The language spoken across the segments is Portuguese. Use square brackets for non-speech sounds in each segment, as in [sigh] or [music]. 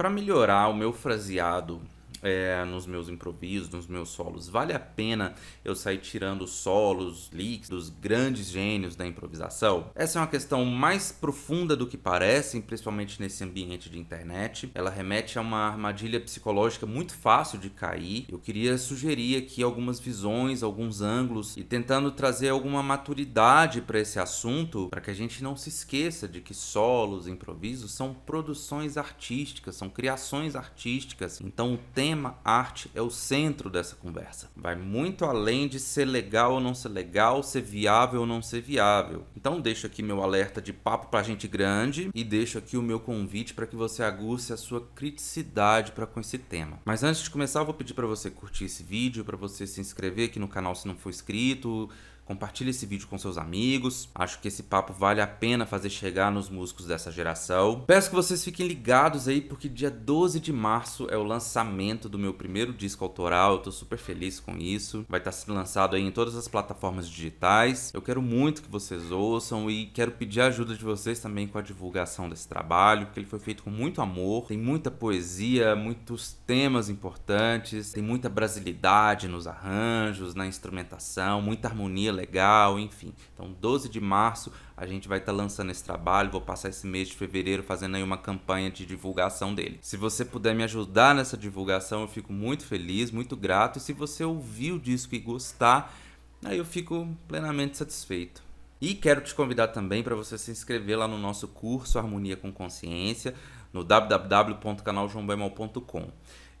Para melhorar o meu fraseado é, nos meus improvisos, nos meus solos. Vale a pena eu sair tirando solos, leaks dos grandes gênios da improvisação? Essa é uma questão mais profunda do que parece, principalmente nesse ambiente de internet. Ela remete a uma armadilha psicológica muito fácil de cair. Eu queria sugerir aqui algumas visões, alguns ângulos e tentando trazer alguma maturidade para esse assunto, para que a gente não se esqueça de que solos, improvisos são produções artísticas, são criações artísticas. Então o tempo cinema, arte é o centro dessa conversa. Vai muito além de ser legal ou não ser legal, ser viável ou não ser viável. Então deixo aqui meu alerta de papo pra gente grande e deixo aqui o meu convite para que você aguce a sua criticidade para com esse tema. Mas antes de começar, eu vou pedir para você curtir esse vídeo, para você se inscrever aqui no canal se não for inscrito, Compartilhe esse vídeo com seus amigos. Acho que esse papo vale a pena fazer chegar nos músicos dessa geração. Peço que vocês fiquem ligados aí, porque dia 12 de março é o lançamento do meu primeiro disco autoral. Eu tô super feliz com isso. Vai estar tá sendo lançado aí em todas as plataformas digitais. Eu quero muito que vocês ouçam e quero pedir a ajuda de vocês também com a divulgação desse trabalho, porque ele foi feito com muito amor. Tem muita poesia, muitos temas importantes, tem muita brasilidade nos arranjos, na instrumentação, muita harmonia legal, enfim. Então, 12 de março a gente vai estar tá lançando esse trabalho, vou passar esse mês de fevereiro fazendo aí uma campanha de divulgação dele. Se você puder me ajudar nessa divulgação, eu fico muito feliz, muito grato. E se você ouviu o disco e gostar, aí eu fico plenamente satisfeito. E quero te convidar também para você se inscrever lá no nosso curso Harmonia com Consciência no www.canaljoãobemol.com.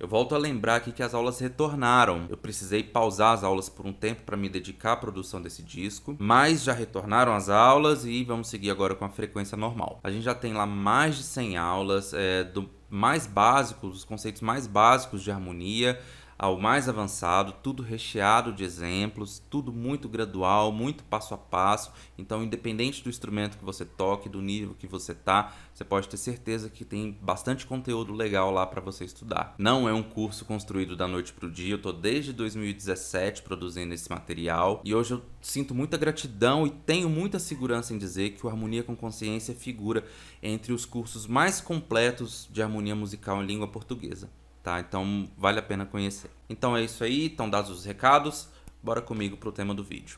Eu volto a lembrar aqui que as aulas retornaram. Eu precisei pausar as aulas por um tempo para me dedicar à produção desse disco, mas já retornaram as aulas e vamos seguir agora com a frequência normal. A gente já tem lá mais de 100 aulas é, do mais básicos, os conceitos mais básicos de harmonia, ao mais avançado, tudo recheado de exemplos, tudo muito gradual, muito passo a passo. Então, independente do instrumento que você toque, do nível que você tá, você pode ter certeza que tem bastante conteúdo legal lá para você estudar. Não é um curso construído da noite pro dia, eu tô desde 2017 produzindo esse material e hoje eu sinto muita gratidão e tenho muita segurança em dizer que o Harmonia com Consciência figura entre os cursos mais completos de harmonia musical em língua portuguesa tá? Então vale a pena conhecer. Então é isso aí, estão dados os recados, bora comigo pro tema do vídeo.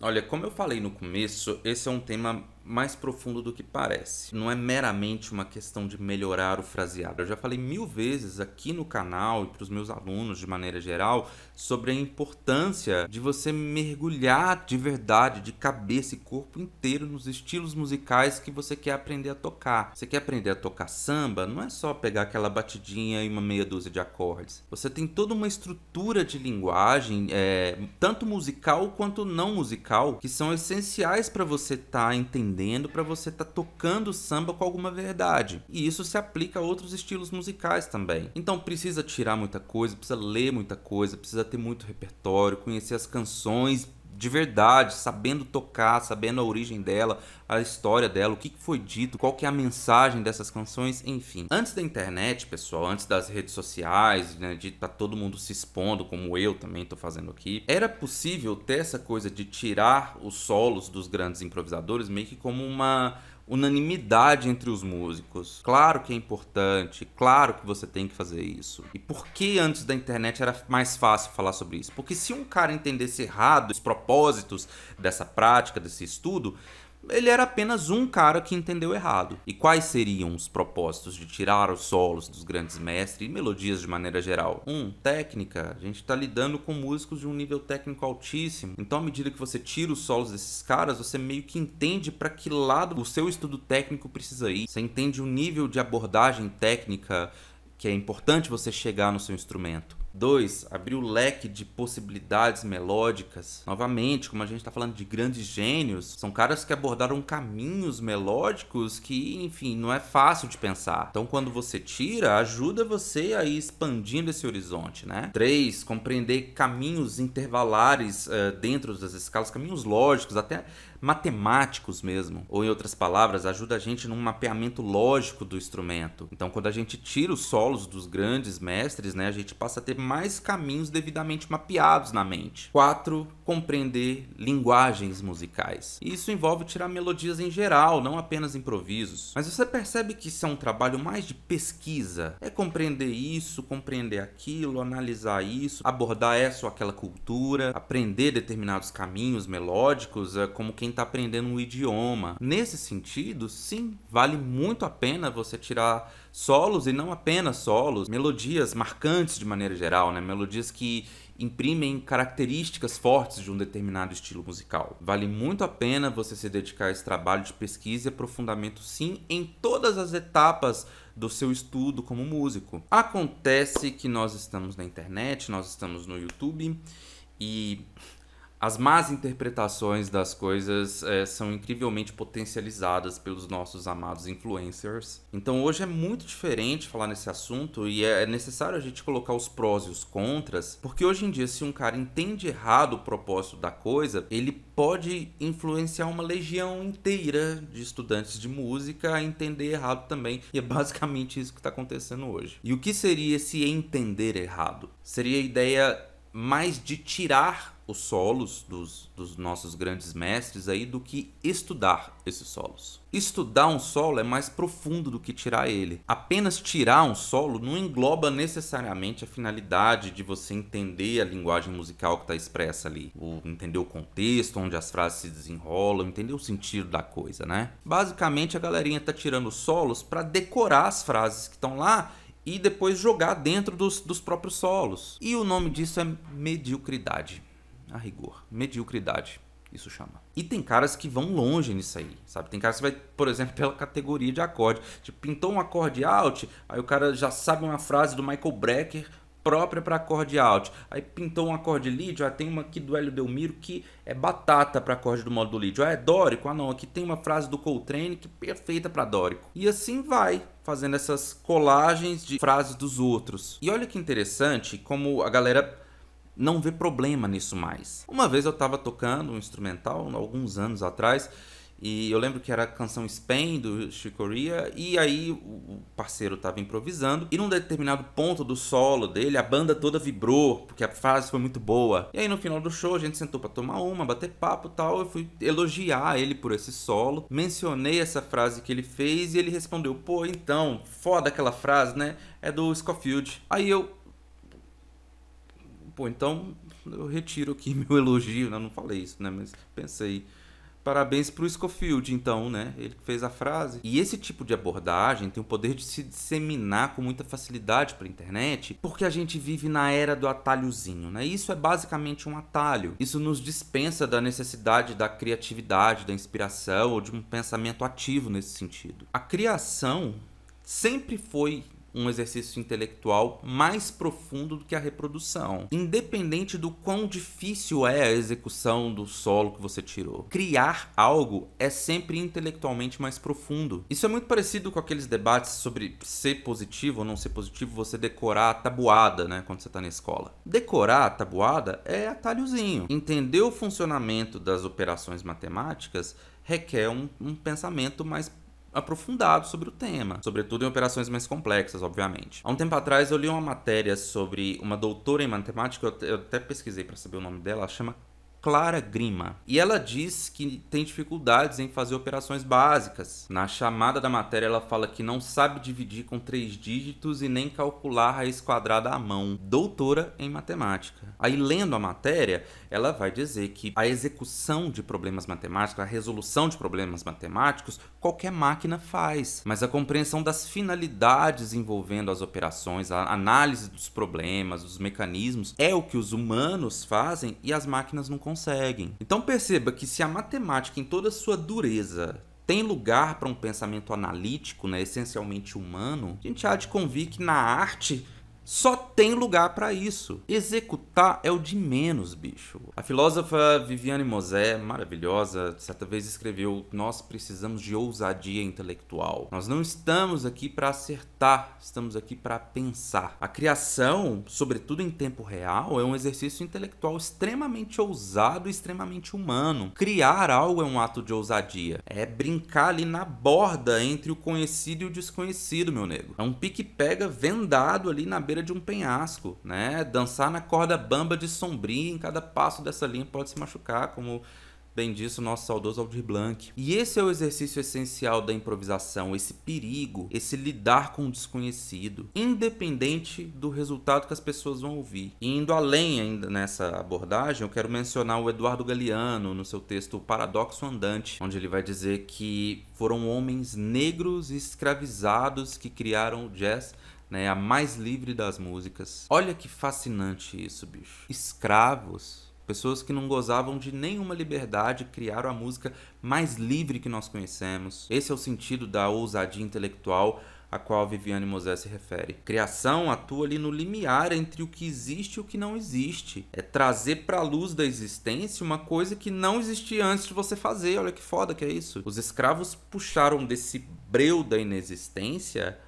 Olha, como eu falei no começo, esse é um tema mais profundo do que parece. Não é meramente uma questão de melhorar o fraseado. Eu já falei mil vezes aqui no canal e para os meus alunos de maneira geral sobre a importância de você mergulhar de verdade, de cabeça e corpo inteiro nos estilos musicais que você quer aprender a tocar. Você quer aprender a tocar samba? Não é só pegar aquela batidinha e uma meia dúzia de acordes. Você tem toda uma estrutura de linguagem, é, tanto musical quanto não musical, que são essenciais para você estar tá entendendo aprendendo para você estar tá tocando samba com alguma verdade. E isso se aplica a outros estilos musicais também. Então precisa tirar muita coisa, precisa ler muita coisa, precisa ter muito repertório, conhecer as canções de verdade, sabendo tocar, sabendo a origem dela, a história dela, o que foi dito, qual que é a mensagem dessas canções, enfim. Antes da internet, pessoal, antes das redes sociais, né, de tá todo mundo se expondo, como eu também estou fazendo aqui, era possível ter essa coisa de tirar os solos dos grandes improvisadores meio que como uma unanimidade entre os músicos. Claro que é importante, claro que você tem que fazer isso. E por que antes da internet era mais fácil falar sobre isso? Porque se um cara entendesse errado os propósitos dessa prática, desse estudo, ele era apenas um cara que entendeu errado. E quais seriam os propósitos de tirar os solos dos grandes mestres e melodias de maneira geral? Um, técnica. A gente está lidando com músicos de um nível técnico altíssimo. Então, à medida que você tira os solos desses caras, você meio que entende para que lado o seu estudo técnico precisa ir. Você entende o nível de abordagem técnica que é importante você chegar no seu instrumento. 2. Abrir o leque de possibilidades melódicas. Novamente, como a gente está falando de grandes gênios, são caras que abordaram caminhos melódicos que, enfim, não é fácil de pensar. Então, quando você tira, ajuda você a ir expandindo esse horizonte, né? 3. Compreender caminhos intervalares uh, dentro das escalas, caminhos lógicos, até matemáticos mesmo, ou em outras palavras, ajuda a gente num mapeamento lógico do instrumento. Então, quando a gente tira os solos dos grandes mestres, né, a gente passa a ter mais caminhos devidamente mapeados na mente. 4. Compreender linguagens musicais. Isso envolve tirar melodias em geral, não apenas improvisos. Mas você percebe que isso é um trabalho mais de pesquisa. É compreender isso, compreender aquilo, analisar isso, abordar essa ou aquela cultura, aprender determinados caminhos melódicos, é, como quem quem está aprendendo um idioma. Nesse sentido, sim, vale muito a pena você tirar solos e não apenas solos, melodias marcantes de maneira geral, né? Melodias que imprimem características fortes de um determinado estilo musical. Vale muito a pena você se dedicar a esse trabalho de pesquisa e aprofundamento, sim, em todas as etapas do seu estudo como músico. Acontece que nós estamos na internet, nós estamos no YouTube e as más interpretações das coisas é, são incrivelmente potencializadas pelos nossos amados influencers. Então hoje é muito diferente falar nesse assunto e é necessário a gente colocar os prós e os contras, porque hoje em dia, se um cara entende errado o propósito da coisa, ele pode influenciar uma legião inteira de estudantes de música a entender errado também. E é basicamente isso que está acontecendo hoje. E o que seria esse entender errado? Seria a ideia mais de tirar os solos dos, dos nossos grandes mestres aí do que estudar esses solos. Estudar um solo é mais profundo do que tirar ele. Apenas tirar um solo não engloba necessariamente a finalidade de você entender a linguagem musical que está expressa ali, ou entender o contexto onde as frases se desenrolam, entender o sentido da coisa, né? Basicamente a galerinha está tirando solos para decorar as frases que estão lá e depois jogar dentro dos, dos próprios solos. E o nome disso é mediocridade, a rigor. Mediocridade, isso chama. E tem caras que vão longe nisso aí, sabe? Tem caras que vai, por exemplo, pela categoria de acorde. Tipo, pintou um acorde alt, aí o cara já sabe uma frase do Michael Brecker própria para acorde alt. Aí pintou um acorde lead, ah, ó, tem uma aqui do Hélio Delmiro que é batata para acorde do modo do lead. Ah, ó, é dórico, ah não, aqui tem uma frase do Coltrane que é perfeita para dórico. E assim vai fazendo essas colagens de frases dos outros. E olha que interessante como a galera não vê problema nisso mais. Uma vez eu estava tocando um instrumental, alguns anos atrás, e eu lembro que era a canção Spain do Chicoria, e aí o parceiro estava improvisando, e num determinado ponto do solo dele, a banda toda vibrou, porque a frase foi muito boa. E aí no final do show a gente sentou para tomar uma, bater papo tal, eu fui elogiar ele por esse solo, mencionei essa frase que ele fez e ele respondeu: "Pô, então, foda aquela frase, né? É do Scofield". Aí eu Pô, então eu retiro aqui [laughs] meu elogio, né? não falei isso, né, mas pensei Parabéns para o Scofield, então, né? Ele que fez a frase. E esse tipo de abordagem tem o poder de se disseminar com muita facilidade pela internet, porque a gente vive na era do atalhozinho, né? Isso é basicamente um atalho. Isso nos dispensa da necessidade da criatividade, da inspiração ou de um pensamento ativo nesse sentido. A criação sempre foi um exercício intelectual mais profundo do que a reprodução. Independente do quão difícil é a execução do solo que você tirou, criar algo é sempre intelectualmente mais profundo. Isso é muito parecido com aqueles debates sobre ser positivo ou não ser positivo, você decorar a tabuada, né, quando você está na escola. Decorar a tabuada é atalhozinho. Entender o funcionamento das operações matemáticas requer um, um pensamento mais aprofundado sobre o tema, sobretudo em operações mais complexas, obviamente. Há um tempo atrás eu li uma matéria sobre uma doutora em matemática, eu até pesquisei para saber o nome dela, ela chama Clara Grima. E ela diz que tem dificuldades em fazer operações básicas. Na chamada da matéria, ela fala que não sabe dividir com três dígitos e nem calcular raiz quadrada à mão. Doutora em matemática. Aí, lendo a matéria, ela vai dizer que a execução de problemas matemáticos, a resolução de problemas matemáticos, qualquer máquina faz. Mas a compreensão das finalidades envolvendo as operações, a análise dos problemas, dos mecanismos, é o que os humanos fazem e as máquinas não conseguem. Então perceba que se a matemática em toda sua dureza tem lugar para um pensamento analítico, né, essencialmente humano, a gente há de convir que na arte só tem lugar para isso. Executar é o de menos, bicho. A filósofa Viviane Mosé, maravilhosa, certa vez escreveu: Nós precisamos de ousadia intelectual. Nós não estamos aqui para acertar, estamos aqui para pensar. A criação, sobretudo em tempo real, é um exercício intelectual extremamente ousado e extremamente humano. Criar algo é um ato de ousadia. É brincar ali na borda entre o conhecido e o desconhecido, meu nego. É um pique-pega vendado ali na beira de um penhasco, né? Dançar na corda bamba de sombrinha em cada passo dessa linha pode se machucar, como bem disso nosso saudoso Aldir Blanc. E esse é o exercício essencial da improvisação, esse perigo, esse lidar com o desconhecido, independente do resultado que as pessoas vão ouvir. E indo além ainda nessa abordagem, eu quero mencionar o Eduardo Galeano no seu texto o Paradoxo Andante, onde ele vai dizer que foram homens negros escravizados que criaram o jazz né? A mais livre das músicas. Olha que fascinante isso, bicho. Escravos, pessoas que não gozavam de nenhuma liberdade, criaram a música mais livre que nós conhecemos. Esse é o sentido da ousadia intelectual a qual Viviane Mosé se refere. Criação atua ali no limiar entre o que existe e o que não existe. É trazer para a luz da existência uma coisa que não existia antes de você fazer. Olha que foda que é isso. Os escravos puxaram desse breu da inexistência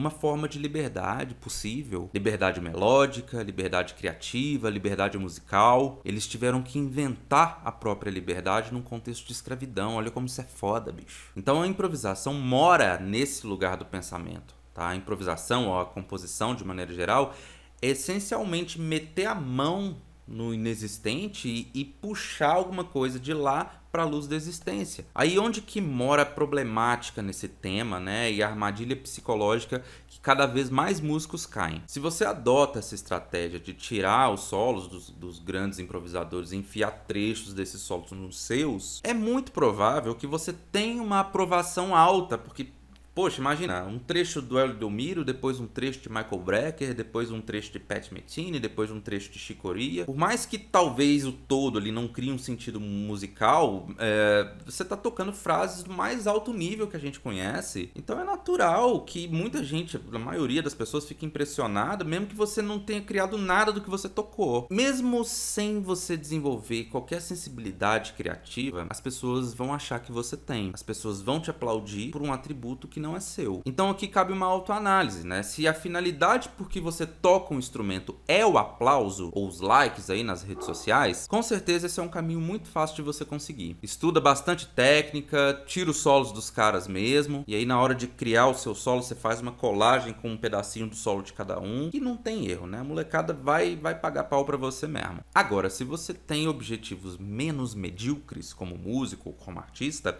uma forma de liberdade possível, liberdade melódica, liberdade criativa, liberdade musical. Eles tiveram que inventar a própria liberdade num contexto de escravidão. Olha como isso é foda, bicho. Então a improvisação mora nesse lugar do pensamento. Tá? A improvisação ou a composição, de maneira geral, é essencialmente meter a mão no inexistente e, e puxar alguma coisa de lá para a luz da existência. Aí onde que mora a problemática nesse tema, né? E a armadilha psicológica que cada vez mais músicos caem. Se você adota essa estratégia de tirar os solos dos, dos grandes improvisadores e enfiar trechos desses solos nos seus, é muito provável que você tenha uma aprovação alta, porque Poxa, imagina, um trecho do Hélio Delmiro, depois um trecho de Michael Brecker, depois um trecho de Pat Metheny, depois um trecho de Chicoria. Por mais que talvez o todo ali não crie um sentido musical, é, você tá tocando frases do mais alto nível que a gente conhece. Então é natural que muita gente, a maioria das pessoas, fique impressionada, mesmo que você não tenha criado nada do que você tocou. Mesmo sem você desenvolver qualquer sensibilidade criativa, as pessoas vão achar que você tem. As pessoas vão te aplaudir por um atributo que não não é seu. Então aqui cabe uma autoanálise, né? Se a finalidade por que você toca um instrumento é o aplauso ou os likes aí nas redes sociais, com certeza esse é um caminho muito fácil de você conseguir. Estuda bastante técnica, tira os solos dos caras mesmo, e aí na hora de criar o seu solo você faz uma colagem com um pedacinho do solo de cada um, e não tem erro, né? A molecada vai vai pagar pau para você mesmo. Agora, se você tem objetivos menos medíocres como músico ou como artista,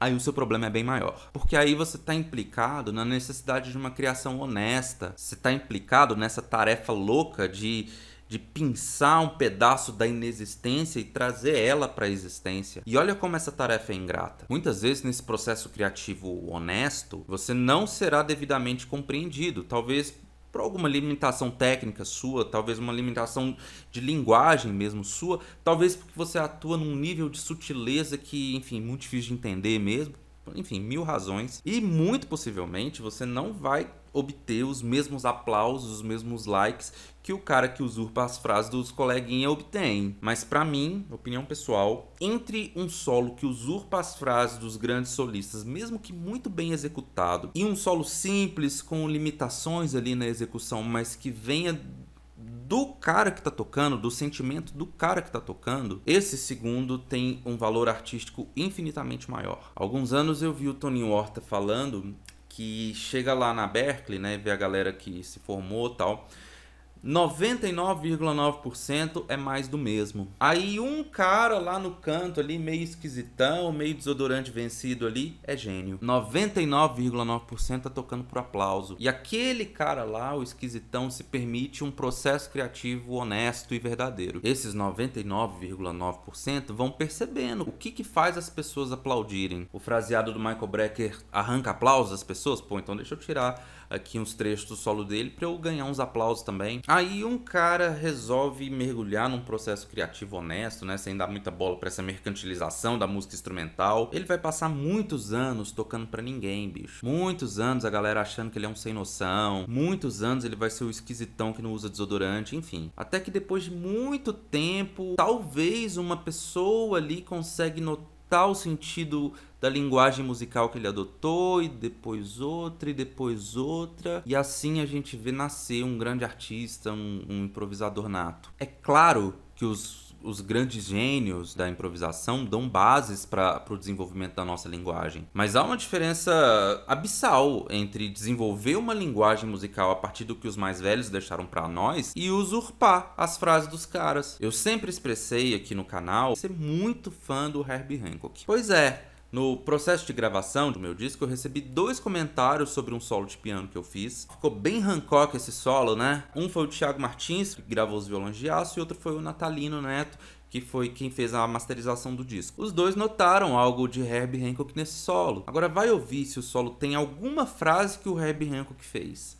aí o seu problema é bem maior. Porque aí você está implicado na necessidade de uma criação honesta, você está implicado nessa tarefa louca de de pinçar um pedaço da inexistência e trazer ela para a existência. E olha como essa tarefa é ingrata. Muitas vezes nesse processo criativo honesto, você não será devidamente compreendido, talvez por alguma limitação técnica sua, talvez uma limitação de linguagem mesmo sua, talvez porque você atua num nível de sutileza que, enfim, muito difícil de entender mesmo enfim, mil razões. E muito possivelmente você não vai obter os mesmos aplausos, os mesmos likes que o cara que usurpa as frases dos coleguinhas obtém. Mas para mim, opinião pessoal, entre um solo que usurpa as frases dos grandes solistas, mesmo que muito bem executado, e um solo simples com limitações ali na execução, mas que venha do cara que tá tocando, do sentimento do cara que tá tocando, esse segundo tem um valor artístico infinitamente maior. alguns anos eu vi o Tony Horta falando que chega lá na Berkeley, né, vê a galera que se formou tal, 99,9% é mais do mesmo. Aí um cara lá no canto ali, meio esquisitão, meio desodorante vencido ali, é gênio. 99,9% tá tocando por aplauso. E aquele cara lá, o esquisitão, se permite um processo criativo honesto e verdadeiro. Esses 99,9% vão percebendo o que que faz as pessoas aplaudirem. O fraseado do Michael Brecker arranca aplausos das pessoas? Pô, então deixa eu tirar aqui uns trechos do solo dele para eu ganhar uns aplausos também. Aí um cara resolve mergulhar num processo criativo honesto, né, sem dar muita bola para essa mercantilização da música instrumental. Ele vai passar muitos anos tocando para ninguém, bicho. Muitos anos a galera achando que ele é um sem noção, muitos anos ele vai ser o esquisitão que não usa desodorante, enfim. Até que depois de muito tempo, talvez uma pessoa ali consegue notar tal sentido da linguagem musical que ele adotou, e depois outra, e depois outra. E assim a gente vê nascer um grande artista, um, um improvisador nato. É claro que os os grandes gênios da improvisação dão bases para o desenvolvimento da nossa linguagem. Mas há uma diferença abissal entre desenvolver uma linguagem musical a partir do que os mais velhos deixaram para nós e usurpar as frases dos caras. Eu sempre expressei aqui no canal ser muito fã do Herbie Hancock. Pois é, no processo de gravação do meu disco, eu recebi dois comentários sobre um solo de piano que eu fiz. Ficou bem Hancock esse solo, né? Um foi o Thiago Martins, que gravou os violões de aço, e outro foi o Natalino Neto, que foi quem fez a masterização do disco. Os dois notaram algo de Herb Hancock nesse solo. Agora vai ouvir se o solo tem alguma frase que o Herb Hancock fez.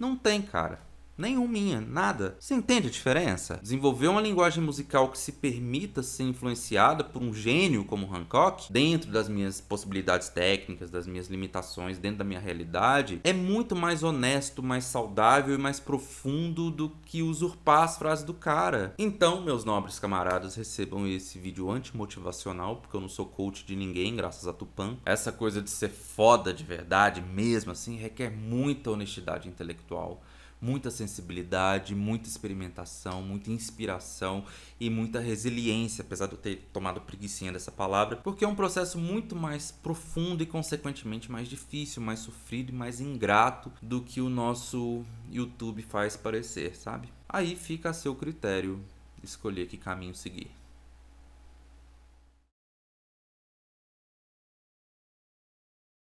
Não tem, cara. Nenhum minha, nada. Você entende a diferença? Desenvolver uma linguagem musical que se permita ser influenciada por um gênio como Hancock, dentro das minhas possibilidades técnicas, das minhas limitações, dentro da minha realidade, é muito mais honesto, mais saudável e mais profundo do que usurpar as frases do cara. Então, meus nobres camaradas, recebam esse vídeo antimotivacional, porque eu não sou coach de ninguém, graças a Tupan. Essa coisa de ser foda de verdade, mesmo assim, requer muita honestidade intelectual muita sensibilidade, muita experimentação, muita inspiração e muita resiliência, apesar de eu ter tomado preguiçinha dessa palavra, porque é um processo muito mais profundo e consequentemente mais difícil, mais sofrido e mais ingrato do que o nosso YouTube faz parecer, sabe? Aí fica a seu critério escolher que caminho seguir.